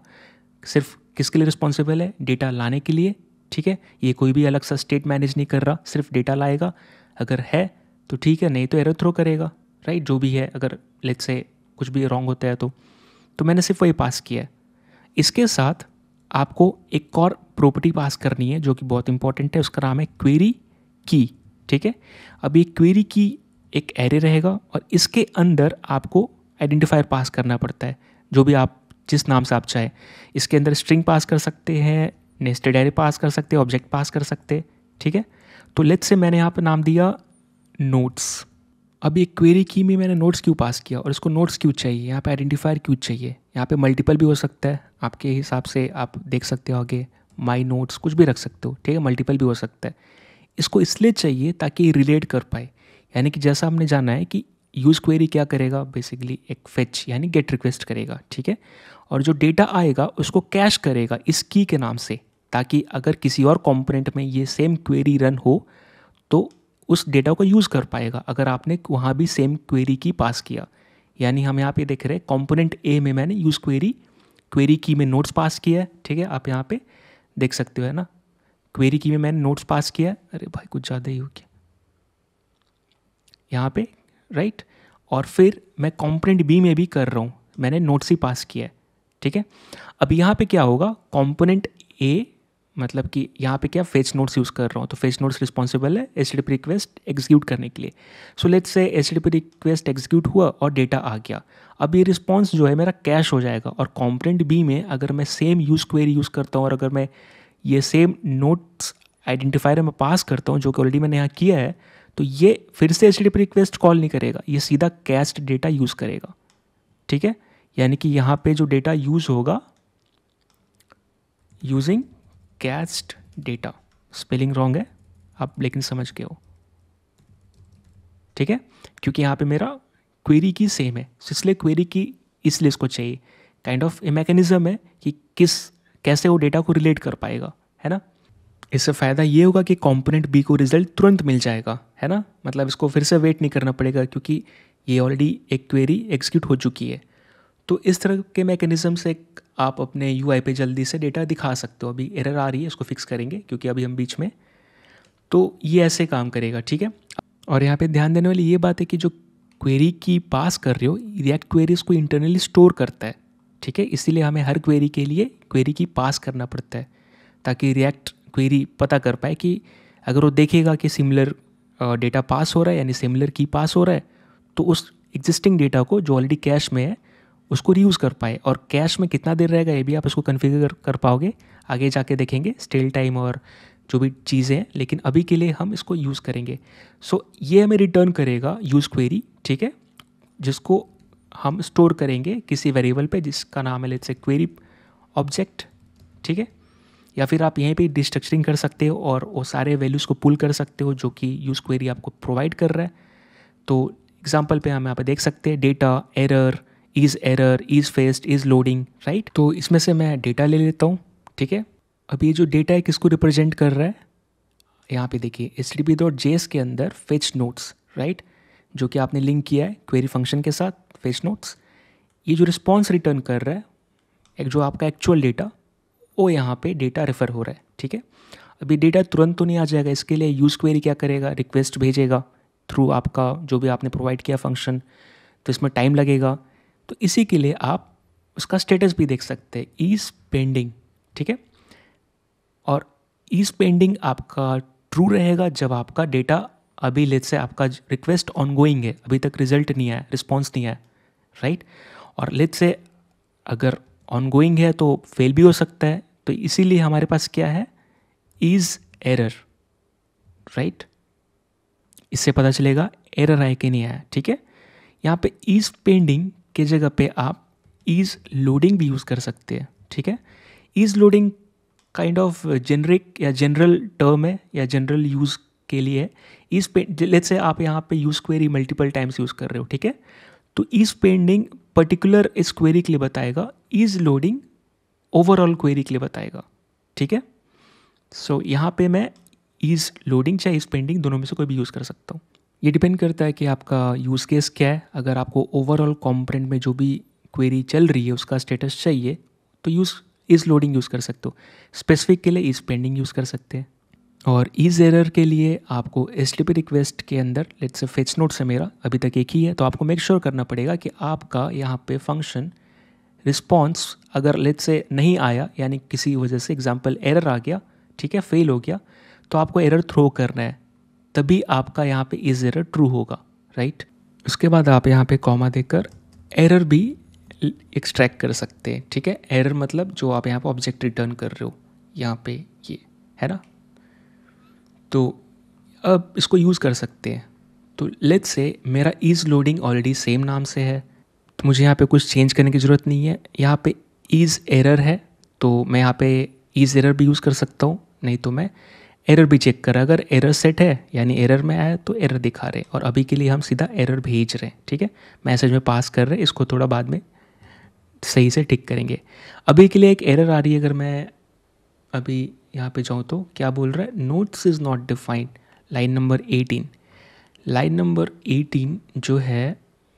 सिर्फ किसके लिए रिस्पॉन्सिबल है डेटा लाने के लिए ठीक है ये कोई भी अलग सा स्टेट मैनेज नहीं कर रहा सिर्फ डेटा लाएगा अगर है तो ठीक है नहीं तो एरर थ्रो करेगा राइट जो भी है अगर लेट से कुछ भी रॉन्ग होता है तो तो मैंने सिर्फ वही पास किया है इसके साथ आपको एक और प्रॉपर्टी पास करनी है जो कि बहुत इंपॉर्टेंट है उसका नाम है क्वेरी की ठीक है अब ये क्वेरी की एक एरे रहेगा और इसके अंदर आपको आइडेंटिफायर पास करना पड़ता है जो भी आप जिस नाम से आप चाहें इसके अंदर स्ट्रिंग पास कर सकते हैं नेस्टेड एरे पास कर सकते ऑब्जेक्ट पास कर सकते ठीक है तो लेट्स से मैंने यहाँ पर नाम दिया नोट्स अब ये क्वेरी की में मैंने नोट्स क्यों पास किया और इसको नोट्स क्यों चाहिए यहाँ पे आइडेंटिफायर क्यों चाहिए यहाँ पे मल्टीपल भी हो सकता है आपके हिसाब से आप देख सकते हो आगे माई नोट्स कुछ भी रख सकते हो ठीक है मल्टीपल भी हो सकता है इसको इसलिए चाहिए ताकि रिलेट कर पाए यानी कि जैसा हमने जाना है कि यूज़ क्वेरी क्या करेगा बेसिकली एक फेच यानी गेट रिक्वेस्ट करेगा ठीक है और जो डेटा आएगा उसको कैश करेगा इस की के नाम से ताकि अगर किसी और कॉम्पोनेंट में ये सेम क्वेरी रन हो तो उस डेटा को यूज़ कर पाएगा अगर आपने वहाँ भी सेम क्वेरी की पास किया यानी हम यहाँ पे देख रहे हैं कॉम्पोनेंट ए में मैंने यूज़ क्वेरी क्वेरी की में नोट्स पास किया है ठीक है आप यहाँ पे देख सकते हो है ना क्वेरी की में मैंने नोट्स पास किया है अरे भाई कुछ ज़्यादा ही हो गया यहाँ पे राइट और फिर मैं कॉम्पोनेंट बी में भी कर रहा हूँ मैंने नोट्स ही पास किया है ठीक है अब यहाँ पे क्या होगा कॉम्पोनेंट ए मतलब कि यहाँ पे क्या फेच नोट्स यूज़ कर रहा हूँ तो फेच नोट्स रिस्पॉन्सिबल है एच रिक्वेस्ट एग्जीक्यूट करने के लिए so let's see H request execute हुआ और डेटा आ गया अब ये रिस्पॉन्स जो है मेरा कैश हो जाएगा और कॉम्प्रेंट बी में अगर मैं सेम यूज़ क्वेरी यूज़ करता हूँ और अगर मैं ये सेम नोट्स आइडेंटिफायर में पास करता हूँ जो कि ऑलरेडी मैंने यहाँ किया है तो ये फिर से एच रिक्वेस्ट कॉल नहीं करेगा ये सीधा कैश डेटा यूज़ करेगा ठीक है यानी कि यहाँ पे जो डेटा यूज़ होगा using cached data spelling wrong है आप लेकिन समझ गए हो ठीक है क्योंकि यहाँ पे मेरा क्वेरी की सेम है इसलिए क्वेरी की इसलिए इसको चाहिए काइंड ऑफ ए मैकेनिज़्म है कि किस कैसे वो डेटा को रिलेट कर पाएगा है ना इससे फ़ायदा ये होगा कि कॉम्पोनेंट बी को रिजल्ट तुरंत मिल जाएगा है ना मतलब इसको फिर से वेट नहीं करना पड़ेगा क्योंकि ये ऑलरेडी एक क्वेरी एग्जीक्यूट हो चुकी है तो इस तरह के मैकेनिज़्म से आप अपने यू पे जल्दी से डेटा दिखा सकते हो अभी एरर आ रही है इसको फिक्स करेंगे क्योंकि अभी हम बीच में तो ये ऐसे काम करेगा ठीक है और यहाँ पे ध्यान देने वाली ये बात है कि जो क्वेरी की पास कर रहे हो रिएक्ट क्वेरी उसको इंटरनली स्टोर करता है ठीक है इसीलिए हमें हर क्वेरी के लिए क्वेरी की पास करना पड़ता है ताकि रिएक्ट क्वेरी पता कर पाए कि अगर वो देखेगा कि सिमिलर डेटा पास हो रहा है यानी सिमिलर की पास हो रहा है तो उस एग्जिस्टिंग डेटा को जो ऑलरेडी कैश में है उसको रीयूज़ कर पाए और कैश में कितना देर रहेगा ये भी आप इसको कन्फिगर कर पाओगे आगे जाके देखेंगे स्टेल टाइम और जो भी चीज़ें हैं लेकिन अभी के लिए हम इसको यूज़ करेंगे सो so, ये हमें रिटर्न करेगा यूज़ क्वेरी ठीक है जिसको हम स्टोर करेंगे किसी वेरिएबल पे जिसका नाम है लेट्स से क्वेरी ऑब्जेक्ट ठीक है या फिर आप यहीं पे डिस्ट्रक्चरिंग कर सकते हो और वो सारे वैल्यूज़ को पुल कर सकते हो जो कि यूज़ क्वेरी आपको प्रोवाइड कर रहा है तो एग्जाम्पल पर हम यहाँ पर देख सकते हैं data error is error is fetched is loading right तो इसमें से मैं डेटा ले लेता हूँ ठीक है अब ये जो डेटा है किसको रिप्रेजेंट कर रहा है यहाँ पे देखिए टी डी डॉट जे के अंदर फेच नोट्स राइट जो कि आपने लिंक किया है क्वेरी फंक्शन के साथ फेच नोट्स ये जो रिस्पॉन्स रिटर्न कर रहा है एक जो आपका एक्चुअल डेटा वो यहाँ पे डेटा रेफर हो रहा है ठीक है अभी डेटा तुरंत तो नहीं आ जाएगा इसके लिए यूज़ क्वेरी क्या करेगा रिक्वेस्ट भेजेगा थ्रू आपका जो भी आपने प्रोवाइड किया फंक्शन तो इसमें टाइम लगेगा तो इसी के लिए आप उसका स्टेटस भी देख सकते हैं ईज पेंडिंग ठीक है और ईज पेंडिंग आपका ट्रू रहेगा जब आपका डेटा अभी लेट से आपका रिक्वेस्ट ऑनगोइंग है अभी तक रिजल्ट नहीं आया रिस्पॉन्स नहीं आया राइट और लेट से अगर ऑनगोइंग है तो फेल भी हो सकता है तो इसीलिए हमारे पास क्या है इज एरर राइट इससे पता चलेगा एरर आए कि नहीं आया ठीक है यहाँ पे इज पेंडिंग के जगह पे आप इज़ लोडिंग भी यूज़ कर सकते हैं ठीक है is loading kind of generic या जनरल टर्म है या जनरल यूज़ के लिए इस लेट से आप यहाँ पे use query multiple times use कर रहे हो ठीक है तो इस पेंडिंग पर्टिकुलर इस क्वेरी के लिए बताएगा इज़ लोडिंग ओवरऑल क्वेरी के लिए बताएगा ठीक है सो so, यहाँ पे मैं इज़ लोडिंग चाहे इज़ पेंडिंग दोनों में से कोई भी यूज़ कर सकता हूँ ये डिपेंड करता है कि आपका यूज़ केस क्या है अगर आपको ओवरऑल कॉम्पोनेंट में जो भी क्वेरी चल रही है उसका स्टेटस चाहिए तो यूज़ इज़ लोडिंग यूज़ कर सकते हो स्पेसिफिक के लिए इज़ पेंडिंग यूज़ कर सकते हैं और इज एरर के लिए आपको एस पी रिक्वेस्ट के अंदर लेट्स से फेच नोट्स है मेरा अभी तक एक ही है तो आपको मेक श्योर sure करना पड़ेगा कि आपका यहाँ पे फंक्शन रिस्पॉन्स अगर लेट्स से नहीं आया यानी किसी वजह से एग्जाम्पल एरर आ गया ठीक है फेल हो गया तो आपको एरर थ्रो करना है तभी आपका यहाँ पे इज एरर ट्रू होगा राइट उसके बाद आप यहाँ पे कॉमा देकर एरर भी एक्सट्रैक्ट कर सकते हैं ठीक है एरर मतलब जो आप यहाँ पे ऑब्जेक्ट रिटर्न कर रहे हो यहाँ पे ये है ना तो अब इसको यूज़ कर सकते हैं तो लेट्स से मेरा इज़ लोडिंग ऑलरेडी सेम नाम से है तो मुझे यहाँ पे कुछ चेंज करने की ज़रूरत नहीं है यहाँ पे इज़ एरर है तो मैं यहाँ पे इज़ एरर भी यूज़ कर सकता हूँ नहीं तो मैं एरर भी चेक करा अगर एरर सेट है यानी एरर में आया तो एरर दिखा रहे और अभी के लिए हम सीधा एरर भेज रहे हैं ठीक है मैसेज में पास कर रहे हैं इसको थोड़ा बाद में सही से ठीक करेंगे अभी के लिए एक एरर आ रही है अगर मैं अभी यहाँ पे जाऊँ तो क्या बोल रहा है notes is not defined line number eighteen line number eighteen जो है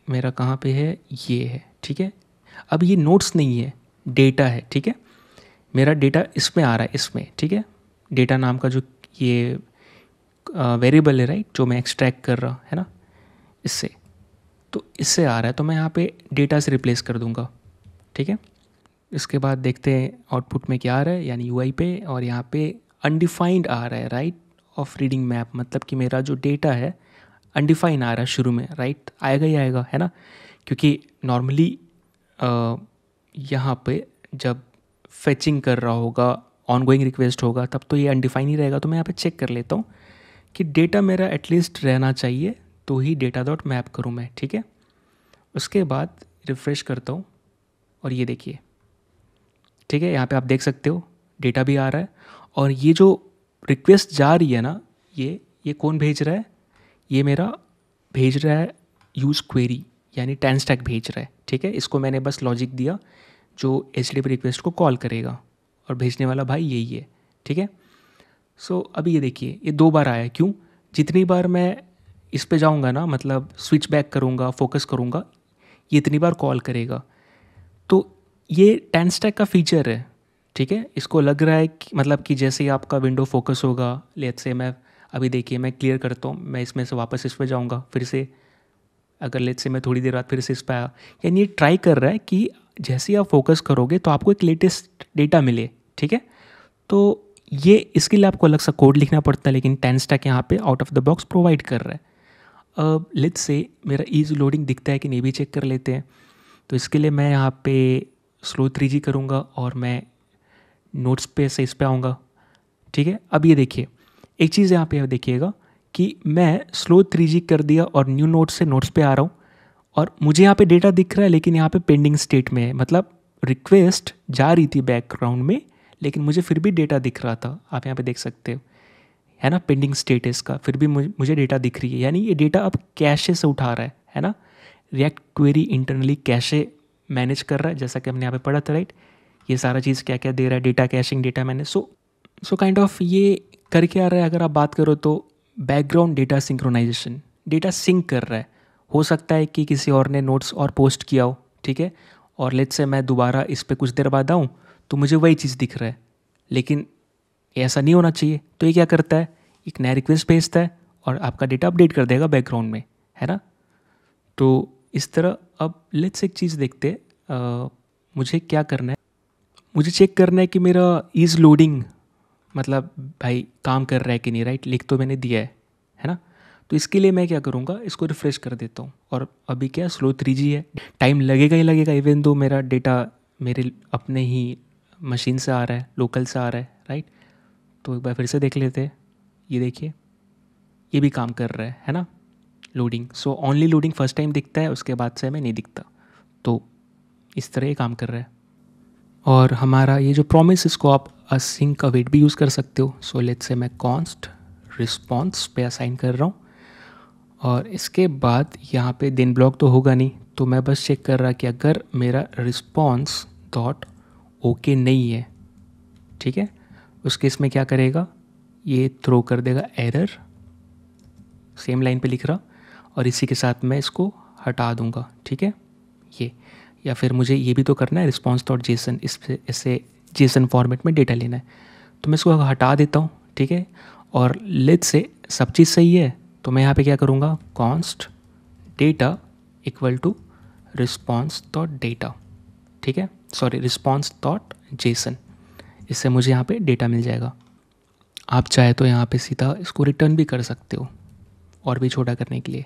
मेरा कहाँ पे है ये है ठीक है अब ये नोट्स नहीं है डेटा है ठीक है मेरा डेटा इसमें आ रहा है इसमें ठीक है डेटा नाम का जो ये वेरिएबल है राइट जो मैं एक्सट्रैक्ट कर रहा है ना इससे तो इससे आ रहा है तो मैं यहाँ पे डेटा से रिप्लेस कर दूँगा ठीक है इसके बाद देखते हैं आउटपुट में क्या आ रहा है यानी यू पे और यहाँ पे अनडिफाइंड आ रहा है राइट ऑफ रीडिंग मैप मतलब कि मेरा जो डेटा है अनडिफाइंड आ रहा है शुरू में राइट आएगा ही आएगा है ना क्योंकि नॉर्मली यहाँ पे जब फेचिंग कर रहा होगा ऑनगोइंग रिक्वेस्ट होगा तब तो ये अनडिफाइन ही रहेगा तो मैं यहाँ पे चेक कर लेता हूँ कि डेटा मेरा एटलीस्ट रहना चाहिए तो ही डेटा डॉट मैप करूँ मैं ठीक है उसके बाद रिफ़्रेश करता हूँ और ये देखिए ठीक है यहाँ पे आप देख सकते हो डेटा भी आ रहा है और ये जो रिक्वेस्ट जा रही है ना ये ये कौन भेज रहा है ये मेरा भेज रहा है यूज़ क्वेरी यानी टैक भेज रहा है ठीक है इसको मैंने बस लॉजिक दिया जो एच रिक्वेस्ट को कॉल करेगा और भेजने वाला भाई यही है ठीक है सो अभी ये देखिए ये दो बार आया क्यों जितनी बार मैं इस पे जाऊंगा ना मतलब स्विच बैक करूंगा फोकस करूंगा ये इतनी बार कॉल करेगा तो ये टेन स्टैक का फीचर है ठीक है इसको लग रहा है कि मतलब कि जैसे ही आपका विंडो फोकस होगा लेट से मैं अभी देखिए मैं क्लियर करता हूँ मैं इसमें से वापस इस पर जाऊँगा फिर से अगर लेट से मैं थोड़ी देर बाद फिर से इस पर आया यानी ये ट्राई कर रहा है कि जैसे ही आप फोकस करोगे तो आपको एक लेटेस्ट डेटा मिले ठीक है तो ये इसके लिए आपको अलग सा कोड लिखना पड़ता है लेकिन टेन स्टैक यहाँ पे out of the box provide कर रहा है लिथ से मेरा ईज लोडिंग दिखता है कि नहीं भी चेक कर लेते हैं तो इसके लिए मैं यहाँ पे स्लो थ्री जी करूँगा और मैं नोट्स पे से इस पर आऊँगा ठीक है अब ये देखिए एक चीज़ यहाँ पे देखिएगा कि मैं स्लो थ्री जी कर दिया और न्यू नोट्स से नोट्स पे आ रहा हूँ और मुझे यहाँ पे डेटा दिख रहा है लेकिन यहाँ पे पेंडिंग स्टेट में है मतलब रिक्वेस्ट जा रही थी बैकग्राउंड में लेकिन मुझे फिर भी डेटा दिख रहा था आप यहाँ पे देख सकते हो है ना पेंडिंग स्टेट का इसका फिर भी मुझे डेटा दिख रही है यानी ये डेटा अब कैशे से उठा रहा है है ना React query internally cache manage कर रहा है जैसा कि हमने यहाँ पे पढ़ा था राइट ये सारा चीज़ क्या क्या दे रहा है data caching data manage so so kind of ये करके आ रहा है अगर आप बात करो तो background data synchronization data sync कर रहा है हो सकता है कि किसी और ने नोट्स और पोस्ट किया हो ठीक है और लेट से मैं दोबारा इस पर कुछ देर बाद आऊँ तो मुझे वही चीज़ दिख रहा है लेकिन ऐसा नहीं होना चाहिए तो ये क्या करता है एक नया रिक्वेस्ट भेजता है और आपका डेटा अपडेट कर देगा बैकग्राउंड में है ना तो इस तरह अब लेट्स एक चीज़ देखते आ, मुझे क्या करना है मुझे चेक करना है कि मेरा इज़ लोडिंग मतलब भाई काम कर रहा है कि नहीं राइट लिख तो मैंने दिया है तो इसके लिए मैं क्या करूँगा इसको रिफ़्रेश कर देता हूँ और अभी क्या स्लो थ्री है टाइम लगेगा ही लगेगा इवन दो मेरा डेटा मेरे अपने ही मशीन से आ रहा है लोकल से आ रहा है राइट तो एक बार फिर से देख लेते हैं ये देखिए ये भी काम कर रहा है है ना loading so only loading first time दिखता है उसके बाद से हमें नहीं दिखता तो इस तरह ये काम कर रहा है और हमारा ये जो प्रॉमिस इसको आप असिंक का वेट भी यूज़ कर सकते हो सो लेट्स से मैं कॉन्स्ट रिस्पॉन्स पे असाइन कर रहा हूँ और इसके बाद यहाँ पे दिन ब्लॉक तो होगा नहीं तो मैं बस चेक कर रहा कि अगर मेरा रिस्पॉन्स डॉट ओके नहीं है ठीक है उसके इसमें क्या करेगा ये थ्रो कर देगा एरर सेम लाइन पे लिख रहा और इसी के साथ मैं इसको हटा दूंगा ठीक है ये या फिर मुझे ये भी तो करना है रिस्पॉन्स डॉट जेसन इस इसे जेसन फॉर्मेट में डेटा लेना है तो मैं इसको हटा देता हूँ ठीक है और लेट से सब चीज़ सही है तो मैं यहाँ पे क्या करूँगा const data equal to response dot data ठीक है सॉरी रिस्पॉन्स डॉट जेसन इससे मुझे यहाँ पे डेटा मिल जाएगा आप चाहे तो यहाँ पे सीधा इसको रिटर्न भी कर सकते हो और भी छोटा करने के लिए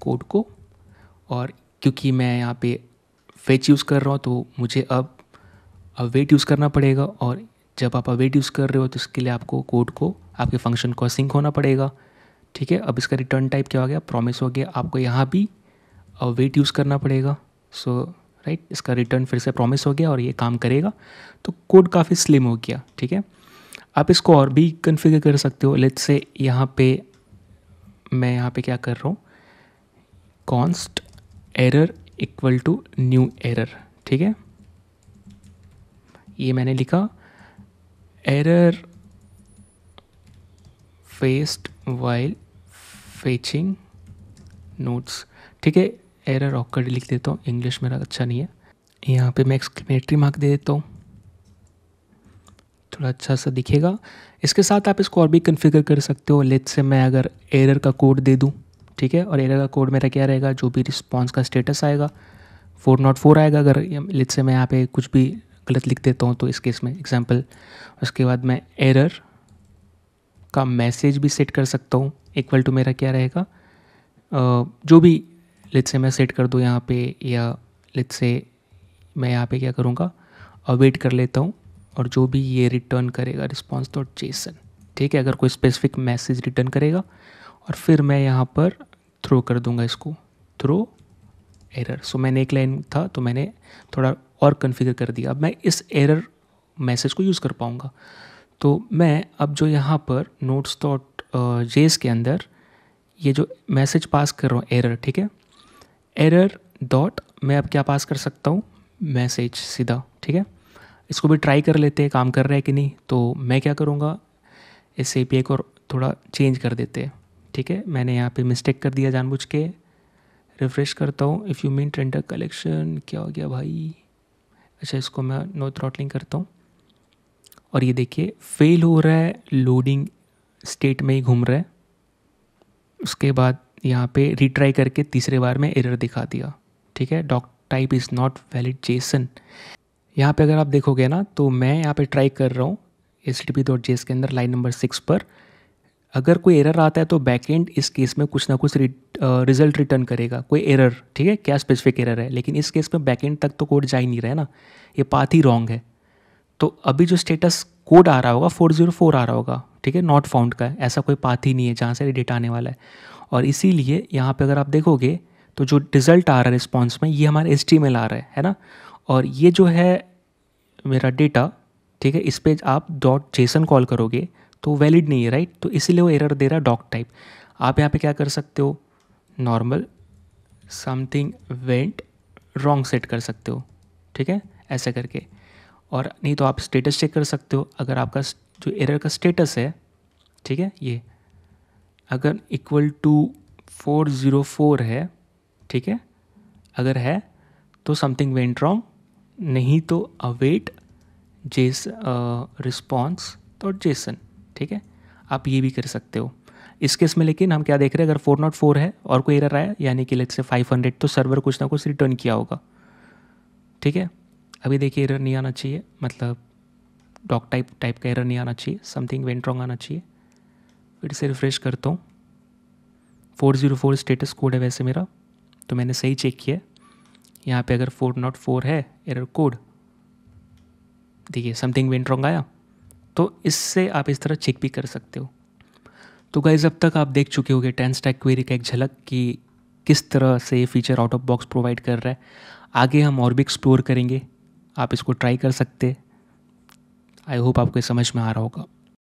कोड को और क्योंकि मैं यहाँ पे फेच यूज़ कर रहा हूँ तो मुझे अब वेट यूज़ करना पड़ेगा और जब आप अवेट यूज़ कर रहे हो तो इसके लिए आपको कोड को आपके फंक्शन को सिंक होना पड़ेगा ठीक है अब इसका रिटर्न टाइप क्या हो गया प्रॉमिस हो गया आपको यहाँ भी वेट यूज़ करना पड़ेगा सो राइट right? इसका रिटर्न फिर से प्रॉमिस हो गया और ये काम करेगा तो कोड काफ़ी स्लिम हो गया ठीक है आप इसको और भी कन्फिगर कर सकते हो लेट से यहाँ पे मैं यहाँ पे क्या कर रहा हूँ const error equal to new error ठीक है ये मैंने लिखा error faced while fetching notes ठीक है एरर ऑकर्ड लिख देता हूँ इंग्लिश मेरा अच्छा नहीं है यहाँ पे मैं एक्सक्लेमेटरी मार्क दे देता हूँ थोड़ा अच्छा सा दिखेगा इसके साथ आप इसको और भी कन्फिगर कर सकते हो लेट से मैं अगर एरर का कोड दे दूँ ठीक है और एरर का कोड मेरा क्या रहेगा जो भी रिस्पॉन्स का स्टेटस आएगा फोर नॉट फोर आएगा अगर लेट से मैं यहाँ पे कुछ भी गलत लिख देता हूँ तो इस केस में एग्जाम्पल उसके बाद मैं एरर का मैसेज भी सेट कर सकता हूँ इक्वल टू मेरा क्या रहेगा जो भी लिथ से मैं सेट कर दूँ यहाँ पे या लिथ से मैं यहाँ पे क्या करूँगा अवेट कर लेता हूँ और जो भी ये रिटर्न करेगा रिस्पॉन्स डॉट जेसन ठीक है अगर कोई स्पेसिफिक मैसेज रिटर्न करेगा और फिर मैं यहाँ पर थ्रो कर दूँगा इसको थ्रो एरर सो मैंने एक लाइन था तो मैंने थोड़ा और कन्फिगर कर दिया अब मैं इस एरर मैसेज को यूज़ कर पाऊँगा तो मैं अब जो यहाँ पर नोट्स डॉट जेस के अंदर ये जो मैसेज पास कर रहा हूँ एरर ठीक है एरर डॉट मैं अब क्या पास कर सकता हूँ मैसेज सीधा ठीक है इसको भी ट्राई कर लेते हैं काम कर रहा है कि नहीं तो मैं क्या करूँगा इस ए को थोड़ा चेंज कर देते हैं ठीक है मैंने यहाँ पे मिस्टेक कर दिया जानबूझ के रिफ़्रेश करता हूँ इफ़ यू मीन ट्रेंडर कलेक्शन क्या हो गया भाई अच्छा इसको मैं नो थ्रॉटलिंग करता हूँ और ये देखिए फेल हो रहा है लोडिंग स्टेट में ही घूम रहा है उसके बाद यहाँ पे रिट्राई करके तीसरे बार में एरर दिखा दिया ठीक है doc type is not valid JSON यहाँ पे अगर आप देखोगे ना तो मैं यहाँ पे ट्राई कर रहा हूँ एस डी पी डॉट जेस के अंदर लाइन नंबर सिक्स पर अगर कोई एरर आता है तो बैकएंड इस केस में कुछ ना कुछ रिजल्ट रिटर्न करेगा कोई एरर ठीक है क्या स्पेसिफिक एरर है लेकिन इस केस में बैकएंड तक तो कोड जा ही नहीं रहा है ना ये पाथ ही रॉन्ग है तो अभी जो स्टेटस कोड आ रहा होगा फोर जीरो फोर आ रहा होगा ठीक है नॉट फाउंड का है ऐसा कोई पाथ ही नहीं है जहाँ से डेटा आने वाला है और इसीलिए यहाँ पे अगर आप देखोगे तो जो रिज़ल्ट आ रहा है रिस्पॉन्स में ये हमारे एस में आ रहा है है ना और ये जो है मेरा डेटा ठीक है इस पर आप डॉट जेसन कॉल करोगे तो वैलिड नहीं है राइट तो इसीलिए वो एरर दे रहा है डॉक टाइप आप यहाँ पे क्या कर सकते हो normal something went wrong set कर सकते हो ठीक है ऐसा करके और नहीं तो आप स्टेटस चेक कर सकते हो अगर आपका जो एरर का स्टेटस है ठीक है ये अगर equal to four zero four है ठीक है अगर है तो समथिंग वेंट रॉन्ग नहीं तो अवेट जेस रिस्पॉन्स तो जेसन ठीक है आप ये भी कर सकते हो इस केस में लेकिन हम क्या देख रहे हैं अगर फोर नॉट फोर है और कोई एरर आया यानी कि लेट से फाइव हंड्रेड तो सर्वर कुछ ना कुछ रिटर्न किया होगा ठीक है अभी देखिए एरर नहीं आना चाहिए मतलब डॉक टाइप टाइप का एरर नहीं आना चाहिए समथिंग वेंट रॉन्ग आना चाहिए फिर से रिफ्रेश करता हूँ four zero four status code है वैसे मेरा तो मैंने सही चेक किया यहाँ पे अगर फोर नॉट फोर है एरर कोड देखिए समथिंग वेंट रॉन्ग आया तो इससे आप इस तरह चेक भी कर सकते हो तो गाइज अब तक आप देख चुके गए टेन स्टैक क्वेरी का एक झलक कि किस तरह से ये feature out of box provide कर रहा है आगे हम और भी एक्सप्लोर करेंगे आप इसको ट्राई कर सकते आई होप आपको समझ में आ रहा होगा